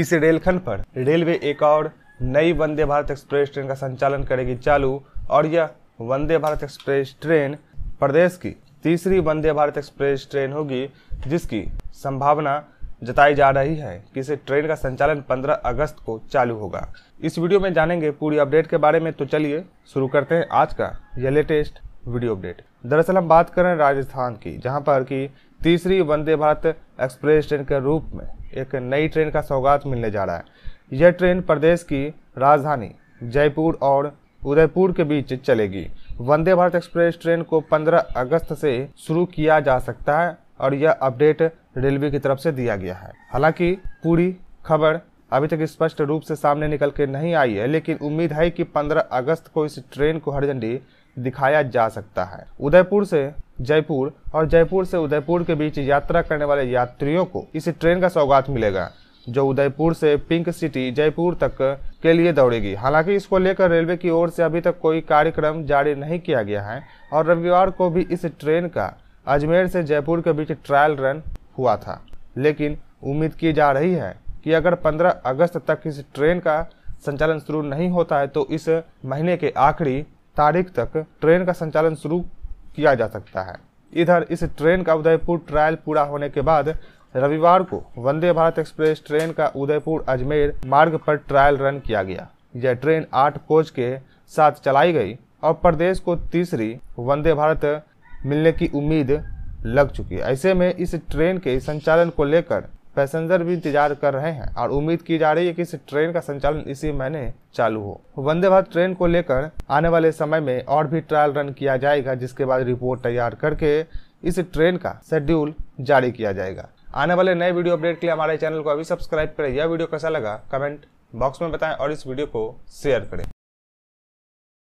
इस रेलखंड पर रेलवे एक और नई वंदे भारत एक्सप्रेस ट्रेन का संचालन करेगी चालू और यह वंदे भारत एक्सप्रेस ट्रेन प्रदेश की तीसरी वंदे भारत एक्सप्रेस ट्रेन होगी जिसकी संभावना जताई जा रही है कि इसे ट्रेन का संचालन 15 अगस्त को चालू होगा इस वीडियो में जानेंगे पूरी अपडेट के बारे में तो चलिए शुरू करते हैं आज का यह लेटेस्ट वीडियो अपडेट दरअसल हम बात करें राजस्थान की जहां पर कि तीसरी वंदे भारत एक्सप्रेस ट्रेन के रूप में एक नई ट्रेन का सौगात मिलने जा रहा है यह ट्रेन प्रदेश की राजधानी जयपुर और उदयपुर के बीच चलेगी वंदे भारत एक्सप्रेस ट्रेन को 15 अगस्त से शुरू किया जा सकता है और यह अपडेट रेलवे की तरफ से दिया गया है हालांकि पूरी खबर अभी तक स्पष्ट रूप से सामने निकल के नहीं आई है लेकिन उम्मीद है कि 15 अगस्त को इस ट्रेन को हरी झंडी दिखाया जा सकता है उदयपुर से जयपुर और जयपुर से उदयपुर के बीच यात्रा करने वाले यात्रियों को इस ट्रेन का सौगात मिलेगा जो उदयपुर से पिंक सिटी जयपुर तक के लिए दौड़ेगी हालांकि इसको लेकर रेलवे की ओर से अभी तक कोई कार्यक्रम जारी नहीं किया गया है और रविवार को भी इस ट्रेन का अजमेर से जयपुर के बीच ट्रायल रन हुआ था लेकिन उम्मीद की जा रही है कि अगर 15 अगस्त तक इस ट्रेन का संचालन शुरू नहीं होता है तो इस महीने के आखिरी तारीख तक ट्रेन का संचालन शुरू किया जा सकता है इधर इस ट्रेन का उदयपुर ट्रायल पूरा होने के बाद रविवार को वंदे भारत एक्सप्रेस ट्रेन का उदयपुर अजमेर मार्ग पर ट्रायल रन किया गया यह ट्रेन आठ कोच के साथ चलाई गई और प्रदेश को तीसरी वंदे भारत मिलने की उम्मीद लग चुकी है ऐसे में इस ट्रेन के संचालन को लेकर पैसेंजर भी इंतजार कर रहे हैं और उम्मीद की जा रही है कि इस ट्रेन का संचालन इसी महीने चालू हो वंदे भारत ट्रेन को लेकर आने वाले समय में और भी ट्रायल रन किया जाएगा जिसके बाद रिपोर्ट तैयार करके इस ट्रेन का शेड्यूल जारी किया जाएगा आने वाले नए वीडियो अपडेट के लिए हमारे चैनल को अभी सब्सक्राइब करें यह वीडियो कैसा लगा कमेंट बॉक्स में बताएं और इस वीडियो को शेयर करें